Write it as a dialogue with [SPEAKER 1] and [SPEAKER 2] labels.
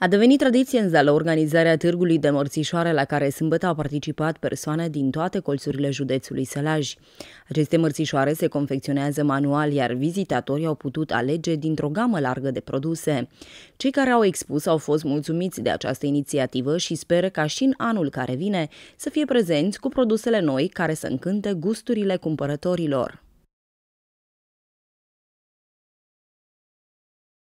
[SPEAKER 1] A devenit tradiție în Zală organizarea târgului de mărțișoare la care sâmbătă au participat persoane din toate colțurile județului Sălaj. Aceste mărțișoare se confecționează manual, iar vizitatorii au putut alege dintr-o gamă largă de produse. Cei care au expus au fost mulțumiți de această inițiativă și speră ca și în anul care vine să fie prezenți cu produsele noi care să încânte gusturile cumpărătorilor.